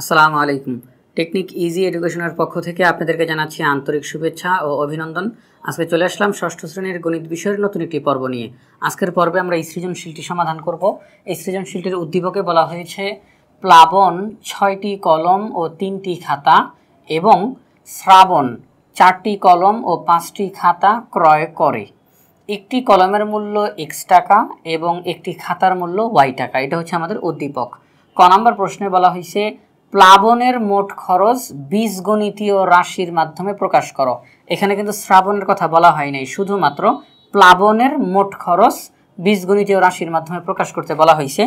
আসসালামু আলাইকুম technique easy এডুকেশনের পক্ষ থেকে আপনাদেরকে জানাচ্ছি আন্তরিক শুভেচ্ছা ও অভিনন্দন আজকে চলে আসলাম ষষ্ঠ শ্রেণীর গণিত বিষয়ের নতুন একটি পর্ব নিয়ে আজকের পর্বে আমরা এই সৃজনশীলটি সমাধান করব এই সৃজনশীলটির উদ্দীপকে বলা হয়েছে প্লাবন ছয়টি কলম ও তিনটি খাতা এবং শ্রাবণ চারটি কলম ও পাঁচটি খাতা ক্রয় করে একটি কলমের মূল্য এক্স টাকা এবং একটি খাতার মূল্য ওয়াই টাকা এটা হচ্ছে আমাদের উদ্দীপক ক নম্বর প্রশ্নে বলা হয়েছে প্লাবনের মোট খরচ বীজগণিতীয় রাশির মাধ্যমে প্রকাশ করো এখানে কিন্তু শ্রাবণের কথা বলা হয় নাই শুধুমাত্র প্লাবনের মোট খরচ বীজগণিতীয় রাশির মাধ্যমে প্রকাশ করতে বলা হয়েছে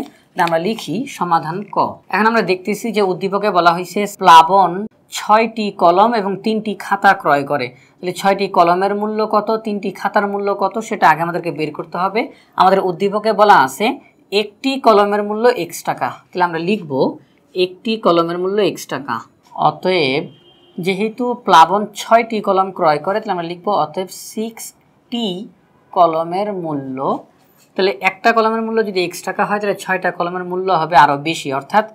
আমরা লিখি সমাধান ক এখন আমরা দেখতেছি যে উদ্দীপকে বলা হয়েছে প্লাবন ছয়টি কলম এবং তিনটি খাতা ক্রয় করে তাহলে ছয়টি কলমের মূল্য কত তিনটি খাতার মূল্য কত সেটা আগে আমাদেরকে বের করতে হবে আমাদের উদ্দীপকে বলা আছে একটি কলমের মূল্য এক্স টাকা তাহলে আমরা লিখবো একটি কলমের মূল্য এক্স টাকা অতএব যেহেতু প্লাবন ছয়টি কলম ক্রয় করে তাহলে আমরা লিখবো অতএব সিক্সটি কলমের মূল্য তাহলে একটা কলমের মূল্য যদি এক্স টাকা হয় তাহলে ছয়টা কলমের মূল্য হবে আরও বেশি অর্থাৎ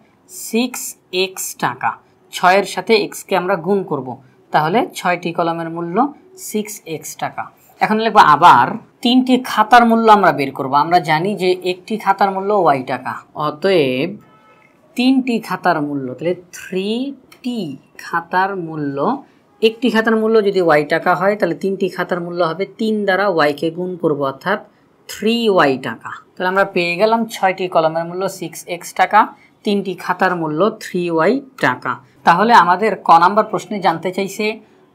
সিক্স এক্স টাকা ছয়ের সাথে এক্সকে আমরা গুণ করব তাহলে ছয়টি কলমের মূল্য সিক্স এক্স টাকা এখন লিখবো আবার তিনটি খাতার মূল্য আমরা বের করব আমরা জানি যে একটি খাতার মূল্য ওয়াই টাকা অতএব তিনটি খাতার মূল্য তাহলে থ্রিটি খাতার মূল্য একটি খাতার মূল্য যদি ওয়াই টাকা হয় তাহলে তিনটি খাতার মূল্য হবে তিন দ্বারা ওয়াইকে গুণ করবো অর্থাৎ থ্রি ওয়াই টাকা তাহলে আমরা পেয়ে গেলাম ছয়টি কলমের মূল্য সিক্স এক্স টাকা তিনটি খাতার মূল্য থ্রি ওয়াই টাকা তাহলে আমাদের ক নাম্বার প্রশ্নে জানতে চাইছে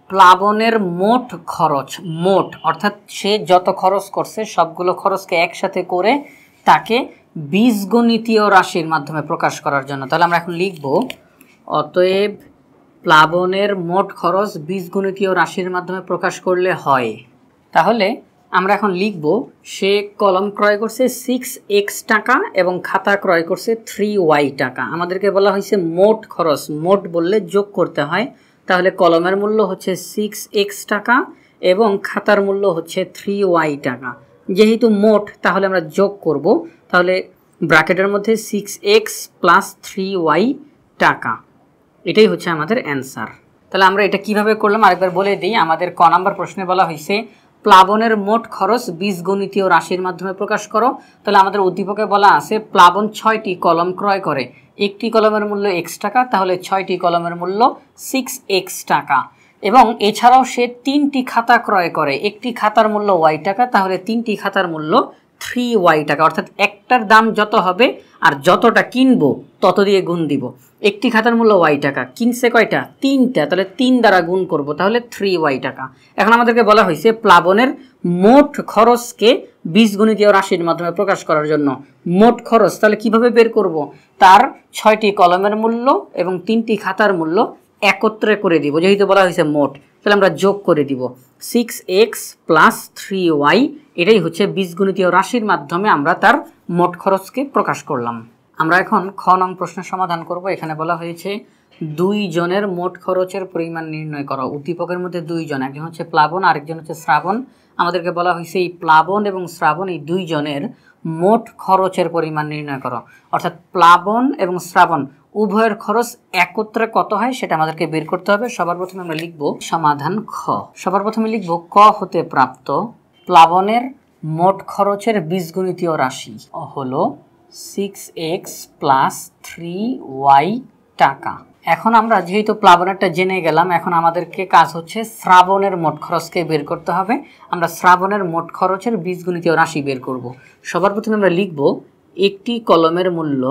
প্লাবনের মোট খরচ মোট অর্থাৎ সে যত খরচ করছে সবগুলো খরচকে একসাথে করে তাকে বীজগণিতীয় রাশির মাধ্যমে প্রকাশ করার জন্য তাহলে আমরা এখন লিখব অতএব প্লাবনের মোট খরচ বীজগণিতীয় রাশির মাধ্যমে প্রকাশ করলে হয় তাহলে আমরা এখন লিখব সে কলম ক্রয় করছে সিক্স এক্স টাকা এবং খাতা ক্রয় করছে থ্রি ওয়াই টাকা আমাদেরকে বলা হয়েছে মোট খরচ মোট বললে যোগ করতে হয় তাহলে কলমের মূল্য হচ্ছে সিক্স এক্স টাকা এবং খাতার মূল্য হচ্ছে থ্রি ওয়াই টাকা যেহেতু মোট তাহলে আমরা যোগ করব তাহলে ব্র্যাকেটের মধ্যে six x plus three y টাকা এটাই হচ্ছে আমাদের অ্যান্সার তাহলে আমরা এটা কিভাবে করলাম আরেকবার বলে দিই আমাদের ক নাম্বার প্রশ্নে বলা হয়েছে প্লাবনের মোট খরচ বীজ গণিতীয় রাশির মাধ্যমে প্রকাশ করো তাহলে আমাদের উদ্দীপকে বলা আছে প্লাবন ছয়টি কলম ক্রয় করে একটি কলমের মূল্য এক্স টাকা তাহলে ছয়টি কলমের মূল্য সিক্স এক্স টাকা এবং এছাড়াও সে তিনটি খাতা ক্রয় করে একটি খাতার মূল্য ওয়াই টাকা তাহলে তিনটি খাতার মূল্য থ্রি ওয়াই টাকা অর্থাৎ একটার দাম যত হবে আর যতটা কিনবো তত দিয়ে গুণ দিব একটি খাতার মূল্য ওয়াই টাকা কিনছে কয়টা তিনটা তাহলে তিন দ্বারা গুণ করব তাহলে থ্রি ওয়াই টাকা এখন আমাদেরকে বলা হয়েছে প্লাবনের মোট খরচকে বীজগণিতীয় রাশির মাধ্যমে প্রকাশ করার জন্য মোট খরচ তাহলে কিভাবে বের করব তার ছয়টি কলমের মূল্য এবং তিনটি খাতার মূল্য একত্রে করে দিব যেহেতু বলা হয়েছে মোট তাহলে আমরা যোগ করে দিব six x plus three y এটাই হচ্ছে বীজগণিতীয় রাশির মাধ্যমে আমরা তার মোট খরচকে প্রকাশ করলাম আমরা এখন খ নং প্রশ্নের সমাধান করব এখানে বলা হয়েছে দুই জনের মোট খরচের পরিমাণ নির্ণয় করা উদ্দীপকের মধ্যে দুইজন একজন হচ্ছে প্লাবন আরেকজন হচ্ছে শ্রাবণ আমাদেরকে বলা হয়েছে এই প্লাবন এবং শ্রাবণ এই দুইজনের মোট খরচের পরিমাণ নির্ণয় করো অর্থাৎ প্লাবন এবং শ্রাবণ উভয়ের খরচ একত্রে কত হয় সেটা আমাদেরকে বের করতে হবে সবার প্রথমে আমরা লিখব সমাধান খ সবার প্রথমে লিখব ক হতে প্রাপ্ত প্লাবনের মোট খরচের বীজগণিতীয় রাশি হলো six x plus three y টাকা এখন আমরা যেহেতু প্লাবনেরটা জেনে গেলাম এখন আমাদেরকে কাজ হচ্ছে শ্রাবণের মোট খরচকে বের করতে হবে আমরা শ্রাবণের মোট খরচের বীজগণিতীয় রাশি বের করব সবার প্রথমে আমরা লিখব একটি কলমের মূল্য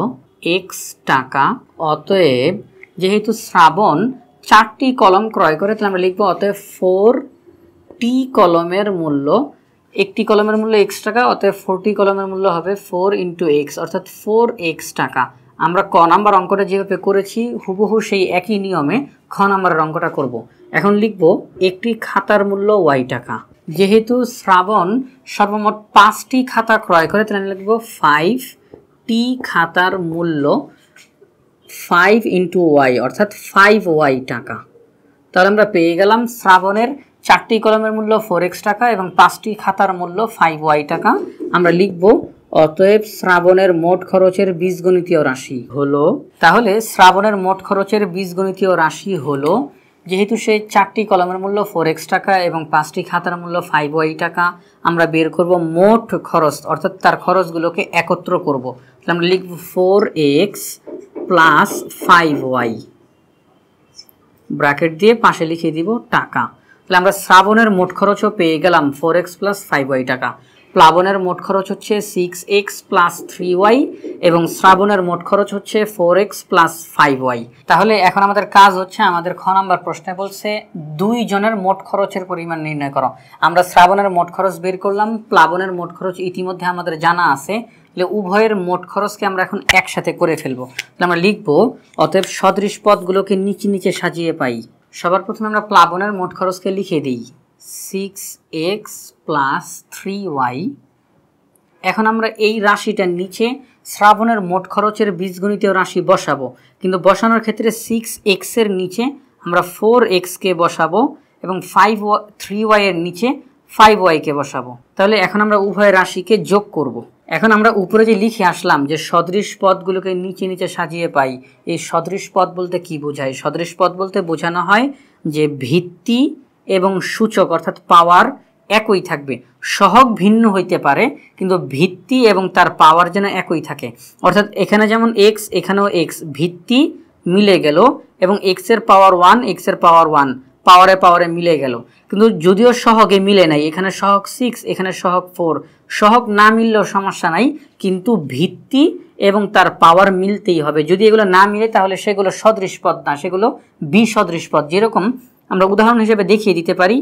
এক্স টাকা অতএব যেহেতু শ্রাবণ চারটি কলম ক্রয় করে তাহলে আমরা লিখব অতএব ফোর টি কলমের মূল্য একটি কলমের মূল্য এক্স টাকা অতএব ফোরটি কলমের মূল্য হবে ফোর ইন্টু এক্স অর্থাৎ ফোর এক্স টাকা আমরা ক নাম্বার অঙ্কটা যেভাবে করেছি হুবহু সেই একই নিয়মে খ নাম্বারের অঙ্কটা করব। এখন লিখব একটি খাতার মূল্য ওয়াই টাকা যেহেতু শ্রাবণ সর্বমোট পাঁচটি খাতা ক্রয় করে তাহলে লিখব ফাইভ টি খাতার মূল্য ফাইভ ইন্টু ওয়াই অর্থাৎ ফাইভ ওয়াই টাকা তাহলে আমরা পেয়ে গেলাম শ্রাবণের চারটি কলমের মূল্য ফোর এক্স টাকা এবং পাঁচটি খাতার মূল্য ফাইভ ওয়াই টাকা আমরা লিখব অতএব শ্রাবণের মোট খরচের বীজগণিতীয় রাশি হলো তাহলে শ্রাবণের মোট খরচের বীজগণিতীয় রাশি হলো যেহেতু সে চারটি কলমের মূল্য ফোর এক্স টাকা এবং পাঁচটি খাতার মূল্য ফাইভ ওয়াই টাকা আমরা বের করব মোট খরচ অর্থাৎ তার খরচগুলোকে একত্র করব তাহলে আমরা লিখব four x plus five y bracket দিয়ে পাশে লিখে দিব টাকা তাহলে আমরা শ্রাবণের মোট খরচও পেয়ে গেলাম four x plus five y টাকা প্লাবনের মোট খরচ হচ্ছে six x plus three y এবং শ্রাবণের মোট খরচ হচ্ছে four x plus five y তাহলে এখন আমাদের কাজ হচ্ছে আমাদের খ নাম্বার প্রশ্নে বলছে দুই জনের মোট খরচের পরিমাণ নির্ণয় করো আমরা শ্রাবণের মোট খরচ বের করলাম প্লাবনের মোট খরচ ইতিমধ্যে আমাদের জানা আছে তাহলে উভয়ের মোট খরচকে আমরা এখন একসাথে করে ফেলবো তাহলে আমরা লিখবো অতএব সদৃশ পদগুলোকে নিচে নিচে সাজিয়ে পাই সবার প্রথমে আমরা প্লাবনের মোট খরচকে লিখে দিই six x plus three y এখন আমরা এই রাশিটার নিচে শ্রাবণের মোট খরচের বীজগণিতীয় রাশি বসাবো কিন্তু বসানোর ক্ষেত্রে সিক্স এক্সের নিচে আমরা ফোর এক্সকে বসাবো এবং ফাইভ ওয়া থ্রি ওয়াইয়ের নিচে ফাইভ ওয়াইকে বসাবো তাহলে এখন আমরা উভয় রাশিকে যোগ করব। এখন আমরা উপরে যে লিখে আসলাম যে সদৃশ পদগুলোকে নিচে নিচে সাজিয়ে পাই এই সদৃশ পদ বলতে কি বোঝায় সদৃশ পদ বলতে বোঝানো হয় যে ভিত্তি এবং সূচক অর্থাৎ পাওয়ার একই থাকবে সহগ ভিন্ন হইতে পারে কিন্তু ভিত্তি এবং তার পাওয়ার যেন একই থাকে অর্থাৎ এখানে যেমন এক্স এখানেও এক্স ভিত্তি মিলে গেল এবং এক্সের পাওয়ার ওয়ান এক্সের পাওয়ার ওয়ান পাওয়ারে পাওয়ারে মিলে গেল কিন্তু যদিও সহগে মিলে নাই এখানে সহক সিক্স এখানে সহক ফোর সহক না মিললেও সমস্যা নাই কিন্তু ভিত্তি এবং তার পাওয়ার মিলতেই হবে যদি এগুলো না মিলে তাহলে সেগুলো সদৃশ পদ না সেগুলো বিসদৃশ পদ যেরকম আমরা উদাহরণ হিসেবে দেখিয়ে দিতে পারি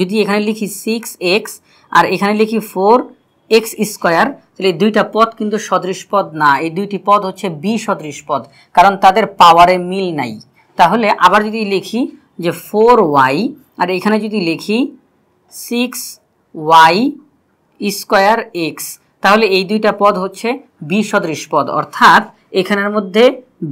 যদি এখানে লিখি সিক্স এক্স আর এখানে লিখি ফোর এক্স স্কোয়ার তাহলে এই দুইটা পদ কিন্তু সদৃশ পদ না এই দুইটি পদ হচ্ছে বি সদৃশ পদ কারণ তাদের পাওয়ারে মিল নাই তাহলে আবার যদি লিখি যে ফোর ওয়াই আর এখানে যদি লিখি সিক্স ওয়াই স্কোয়ার এক্স তাহলে এই দুইটা পদ হচ্ছে বি সদৃশ পদ অর্থাৎ এখানের মধ্যে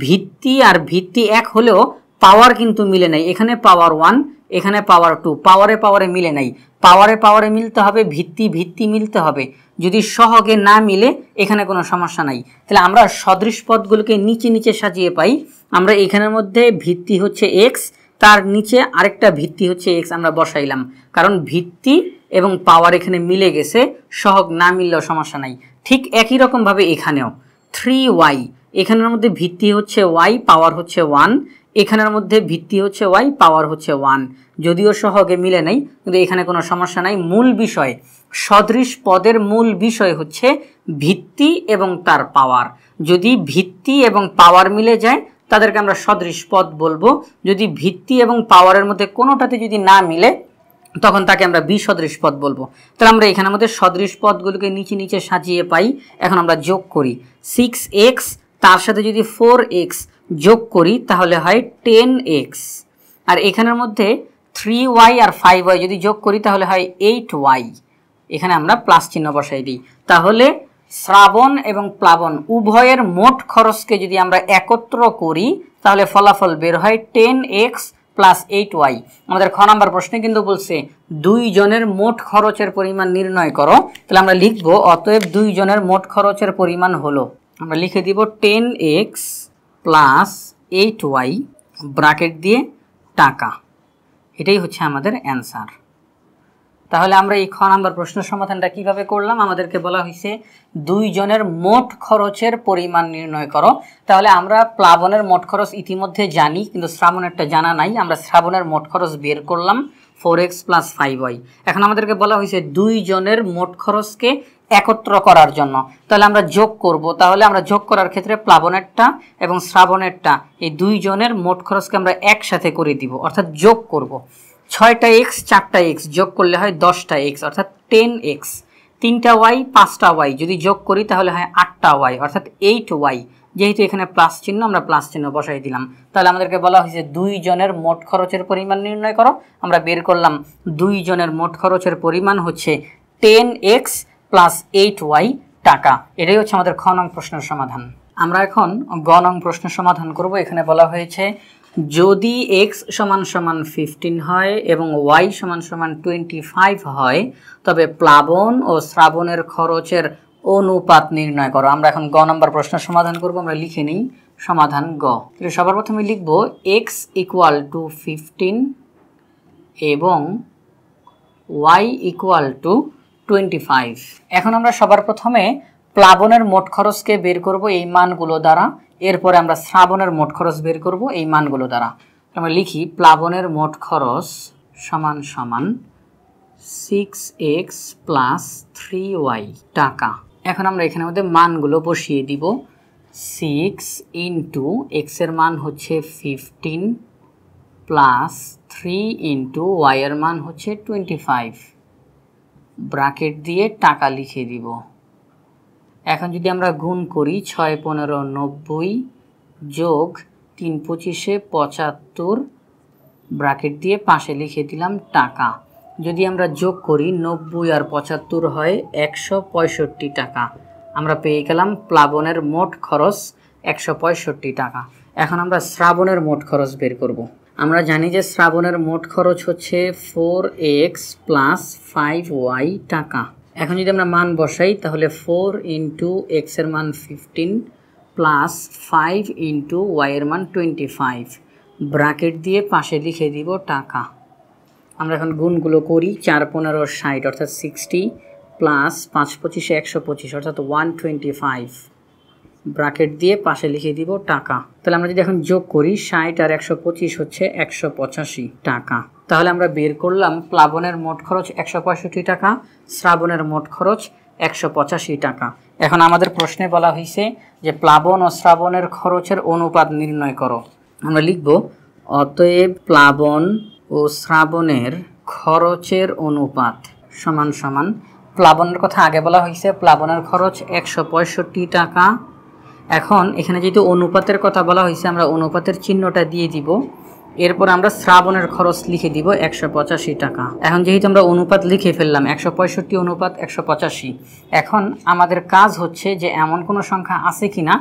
ভিত্তি আর ভিত্তি এক হলেও পাওয়ার কিন্তু মিলে নাই এখানে পাওয়ার ওয়ান এখানে পাওয়ার টু পাওয়ারে পাওয়ারে মিলে নাই পাওয়ারে পাওয়ারে মিলতে হবে ভিত্তি ভিত্তি মিলতে হবে যদি সহগে না মিলে এখানে কোনো সমস্যা নাই তাহলে আমরা সদৃশ পদগুলোকে নিচে নিচে সাজিয়ে পাই আমরা এখানের মধ্যে ভিত্তি হচ্ছে এক্স তার নিচে আরেকটা ভিত্তি হচ্ছে এক্স আমরা বসাইলাম কারণ ভিত্তি এবং পাওয়ার এখানে মিলে গেছে সহগ না মিললেও সমস্যা নাই ঠিক একই রকমভাবে এখানেও থ্রি ওয়াই এখানের মধ্যে ভিত্তি হচ্ছে ওয়াই পাওয়ার হচ্ছে ওয়ান এখানের মধ্যে ভিত্তি হচ্ছে ওয়াই পাওয়ার হচ্ছে ওয়ান যদিও সহগে মিলে নেই কিন্তু এখানে কোনো সমস্যা নাই মূল বিষয় সদৃশ পদের মূল বিষয় হচ্ছে ভিত্তি এবং তার পাওয়ার যদি ভিত্তি এবং পাওয়ার মিলে যায় তাদেরকে আমরা সদৃশ পদ বলবো যদি ভিত্তি এবং পাওয়ারের মধ্যে কোনোটাতে যদি না মিলে তখন তাকে আমরা বিসদৃশ পদ বলবো তাহলে আমরা এখানে মধ্যে সদৃশ পদগুলোকে নিচে নিচে সাজিয়ে পাই এখন আমরা যোগ করি সিক্স এক্স তার সাথে যদি ফোর এক্স যোগ করি তাহলে হয় টেন এক্স আর এখানের মধ্যে থ্রি ওয়াই আর ফাইভ ওয়াই যদি যোগ করি তাহলে হয় এইট ওয়াই এখানে আমরা প্লাস চিহ্ন বসাই দিই তাহলে শ্রাবণ এবং প্লাবন উভয়ের মোট খরচকে যদি আমরা একত্র করি তাহলে ফলাফল বের হয় ten x plus eight y আমাদের খ নাম্বার প্রশ্নে কিন্তু বলছে দুইজনের মোট খরচের পরিমাণ নির্ণয় করো তাহলে আমরা লিখবো অতএব দুইজনের মোট খরচের পরিমাণ হলো আমরা লিখে দিব ten x plus eight y bracket দিয়ে টাকা এটাই হচ্ছে আমাদের অ্যান্সার তাহলে আমরা এই খ নাম্বার প্রশ্নের সমাধানটা কিভাবে করলাম আমাদেরকে বলা হয়েছে দুইজনের মোট খরচের পরিমাণ নির্ণয় করো তাহলে আমরা প্লাবনের মোট খরচ ইতিমধ্যে জানি কিন্তু শ্রাবণেরটা জানা নাই আমরা শ্রাবণের মোট খরচ বের করলাম four x plus five y এখন আমাদেরকে বলা হয়েছে দুইজনের মোট খরচকে একত্র করার জন্য তাহলে আমরা যোগ করব তাহলে আমরা যোগ করার ক্ষেত্রে প্লাবনেরটা এবং শ্রাবণেরটা এই দুইজনের মোট খরচকে আমরা একসাথে করে দিব অর্থাৎ যোগ করব ছয়টা এক্স চারটা এক্স যোগ করলে হয় দশটা এক্স অর্থাৎ টেন এক্স তিনটা ওয়াই পাঁচটা ওয়াই যদি যোগ করি তাহলে হয় আটটা ওয়াই অর্থাৎ এইট ওয়াই যেহেতু এখানে প্লাস চিহ্ন আমরা প্লাস চিহ্ন বসাই দিলাম তাহলে আমাদেরকে বলা হয়েছে দুইজনের মোট খরচের পরিমাণ নির্ণয় করো আমরা বের করলাম দুইজনের মোট খরচের পরিমাণ হচ্ছে ten x plus eight y টাকা এটাই হচ্ছে আমাদের খ নং প্রশ্নের সমাধান আমরা এখন গ নং প্রশ্ন সমাধান করব এখানে বলা হয়েছে যদি এক্স সমান সমান ফিফটিন হয় এবং ওয়াই সমান সমান টোয়েন্টি ফাইভ হয় তবে প্লাবন ও শ্রাবণের খরচের অনুপাত নির্ণয় করো আমরা এখন গ নম্বর প্রশ্ন সমাধান করব আমরা লিখে নিই সমাধান গ তাহলে সবার প্রথমে লিখব এক্স ইকুয়াল টু ফিফটিন এবং y equal to twenty five এখন আমরা সবার প্রথমে প্লাবনের মোট খরচকে বের করব এই মানগুলো দ্বারা এরপরে আমরা শ্রাবণের মোট খরচ বের করব এই মানগুলো দ্বারা আমরা মানে লিখি প্লাবনের মোট খরচ সমান সমান six x plus three y টাকা এখন আমরা এখানে মধ্যে মানগুলো বসিয়ে দিব সিক্স ইন্টু এক্সের মান হচ্ছে ফিফটিন প্লাস থ্রি ইন্টু ওয়াইয়ের মান হচ্ছে টোয়েন্টি ফাইভ ব্রাকেট দিয়ে টাকা লিখে দিব এখন যদি আমরা গুণ করি ছয় পনেরো নব্বই যোগ তিন পঁচিশে পঁচাত্তর ব্রাকেট দিয়ে পাশে লিখে দিলাম টাকা যদি আমরা যোগ করি নব্বই আর পঁচাত্তর হয় একশো পঁয়ষট্টি টাকা আমরা পেয়ে গেলাম প্লাবনের মোট খরচ একশো পঁয়ষট্টি টাকা এখন আমরা শ্রাবণের মোট খরচ বের করবো আমরা জানি যে শ্রাবণের মোট খরচ হচ্ছে four x plus five y টাকা এখন যদি আমরা মান বসাই তাহলে ফোর ইন্টু এক্সের মান ফিফটিন প্লাস ফাইভ ইন্টু ওয়াইয়ের মান টোয়েন্টি ফাইভ ব্রাকেট দিয়ে পাশে লিখে দিব টাকা আমরা এখন গুণগুলো করি চার পনেরো ষাট অর্থাৎ সিক্সটি প্লাস পাঁচ পঁচিশে একশো পঁচিশ অর্থাৎ ওয়ান টোয়েন্টি ফাইভ ব্রাকেট দিয়ে পাশে লিখে দিব টাকা তাহলে আমরা যদি এখন যোগ করি ষাট আর একশো পঁচিশ হচ্ছে একশো পঁচাশি টাকা তাহলে আমরা বের করলাম প্লাবনের মোট খরচ একশো পঁয়ষট্টি টাকা শ্রাবণের মোট খরচ একশো পঁচাশি টাকা এখন আমাদের প্রশ্নে বলা হয়েছে যে প্লাবন ও শ্রাবণের খরচের অনুপাত নির্ণয় করো আমরা লিখব অতএব প্লাবন ও শ্রাবণের খরচের অনুপাত সমান সমান প্লাবনের কথা আগে বলা হয়েছে প্লাবনের খরচ একশো টাকা এখন এখানে যেহেতু অনুপাতের কথা বলা হয়েছে আমরা অনুপাতের চিহ্নটা দিয়ে দিব এরপর আমরা শ্রাবণের খরচ লিখে দিব একশো পঁচাশি টাকা এখন যেহেতু আমরা অনুপাত লিখে ফেললাম একশো পঁয়ষট্টি অনুপাত একশো পঁচাশি এখন আমাদের কাজ হচ্ছে যে এমন কোনো সংখ্যা আছে কি না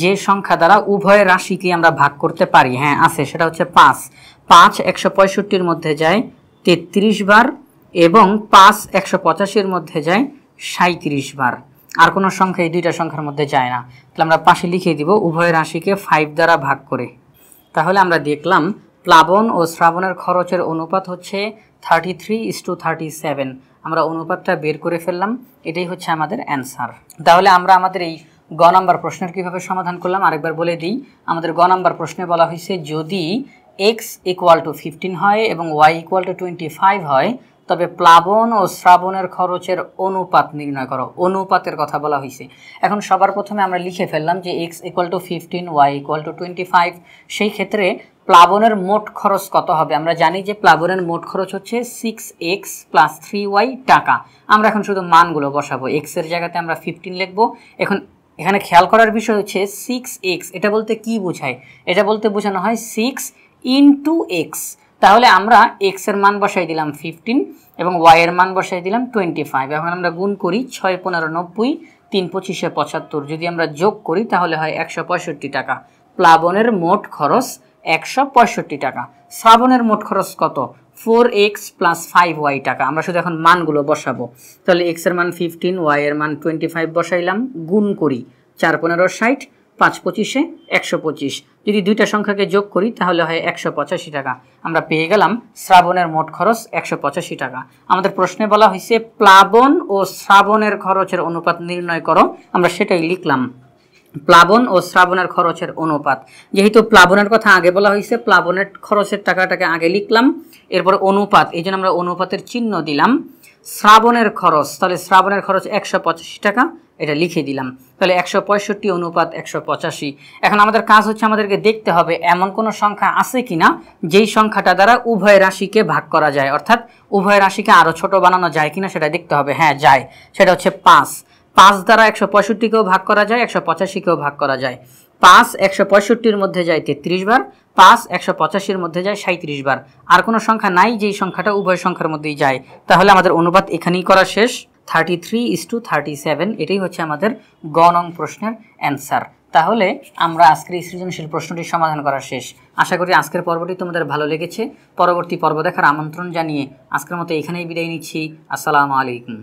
যে সংখ্যা দ্বারা উভয় রাশিকে আমরা ভাগ করতে পারি হ্যাঁ আছে সেটা হচ্ছে পাঁচ পাঁচ একশো পঁয়ষট্টির মধ্যে যায় তেত্রিশ বার এবং পাঁচ একশো পঁচাশির মধ্যে যায় সাঁত্রিশ বার আর কোনো সংখ্যা এই দুইটা সংখ্যার মধ্যে যায় না তাহলে আমরা পাশে লিখে দিব উভয় রাশিকে ফাইভ দ্বারা ভাগ করে তাহলে আমরা দেখলাম প্লাবন ও শ্রাবণের খরচের অনুপাত হচ্ছে thirty three is to thirty seven আমরা অনুপাতটা বের করে ফেললাম এটাই হচ্ছে আমাদের অ্যান্সার তাহলে আমরা আমাদের এই গ নাম্বার প্রশ্নের কীভাবে সমাধান করলাম আরেকবার বলে দিই আমাদের গ নাম্বার প্রশ্নে বলা হয়েছে যদি এক্স ইকুয়াল টু ফিফটিন হয় এবং y equal to twenty five হয় তবে প্লাবন ও শ্রাবণের খরচের অনুপাত নির্ণয় করো অনুপাতের কথা বলা হয়েছে এখন সবার প্রথমে আমরা লিখে ফেললাম যে x equal to fifteen y equal to twenty five সেই ক্ষেত্রে প্লাবনের মোট খরচ কত হবে আমরা জানি যে প্লাবনের মোট খরচ হচ্ছে six x plus three y টাকা আমরা এখন শুধু মানগুলো বসাবো এক্সের জায়গাতে আমরা ফিফটিন লিখবো এখন এখানে খেয়াল করার বিষয় হচ্ছে সিক্স এক্স এটা বলতে কি বোঝায় এটা বলতে বোঝানো হয় সিক্স ইন্টু এক্স তাহলে আমরা এক্স এর মান বসাই দিলাম ফিফটিন এবং ওয়াই এর মান বসাই দিলাম টোয়েন্টি ফাইভ এখন আমরা গুণ করি ছয় পনেরো নব্বই তিন পঁচিশে পঁচাত্তর যদি আমরা যোগ করি তাহলে হয় একশো পঁয়ষট্টি টাকা প্লাবনের মোট খরচ একশো পঁয়ষট্টি টাকা শ্রাবণের মোট খরচ কত four x plus five y টাকা আমরা শুধু এখন মানগুলো বসাবো তাহলে এক্সের মান ফিফটিন ওয়াই এর মান টোয়েন্টি ফাইভ বসাইলাম গুণ করি চার পনেরো ষাট পাঁচ পঁচিশে একশো পঁচিশ যদি দুইটা সংখ্যাকে যোগ করি তাহলে হয় একশো পঁচাশি টাকা আমরা পেয়ে গেলাম শ্রাবণের মোট খরচ একশো পঁচাশি টাকা আমাদের প্রশ্নে বলা হয়েছে প্লাবন ও শ্রাবণের খরচের অনুপাত নির্ণয় করো আমরা সেটাই লিখলাম প্লাবন ও শ্রাবণের খরচের অনুপাত যেহেতু প্লাবনের কথা আগে বলা হয়েছে প্লাবনের খরচের টাকাটাকে আগে লিখলাম এরপর অনুপাত এই জন্য আমরা অনুপাতের চিহ্ন দিলাম শ্রাবণের খরচ তাহলে শ্রাবণের খরচ একশো পঁচাশি টাকা এটা লিখে দিলাম তাহলে একশো পঁয়ষট্টি অনুপাত একশো পঁচাশি এখন আমাদের কাজ হচ্ছে আমাদেরকে দেখতে হবে এমন কোনো সংখ্যা আছে কি না যেই সংখ্যাটা দ্বারা উভয় রাশিকে ভাগ করা যায় অর্থাৎ উভয় রাশিকে আরও ছোট বানানো যায় কিনা সেটা দেখতে হবে হ্যাঁ যায় সেটা হচ্ছে পাঁচ পাঁচ দ্বারা একশো পঁয়ষট্টিকেও ভাগ করা যায় একশো পঁচাশিকেও ভাগ করা যায় পাঁচ একশো পঁয়ষট্টির মধ্যে যায় তেত্রিশ বার পাঁচ একশো পঁচাশির মধ্যে যায় সাঁত্রিশ বার আর কোনো সংখ্যা নাই যেই সংখ্যাটা উভয় সংখ্যার মধ্যেই যায় তাহলে আমাদের অনুবাদ এখানেই করা শেষ thirty three is to thirty seven এটাই হচ্ছে আমাদের গণং প্রশ্নের অ্যান্সার তাহলে আমরা আজকের এই সৃজনশীল প্রশ্নটি সমাধান করা শেষ আশা করি আজকের পর্বটি তোমাদের ভালো লেগেছে পরবর্তী পর্ব দেখার আমন্ত্রণ জানিয়ে আজকের মতো এখানেই বিদায় নিচ্ছি আসসালামু আলাইকুম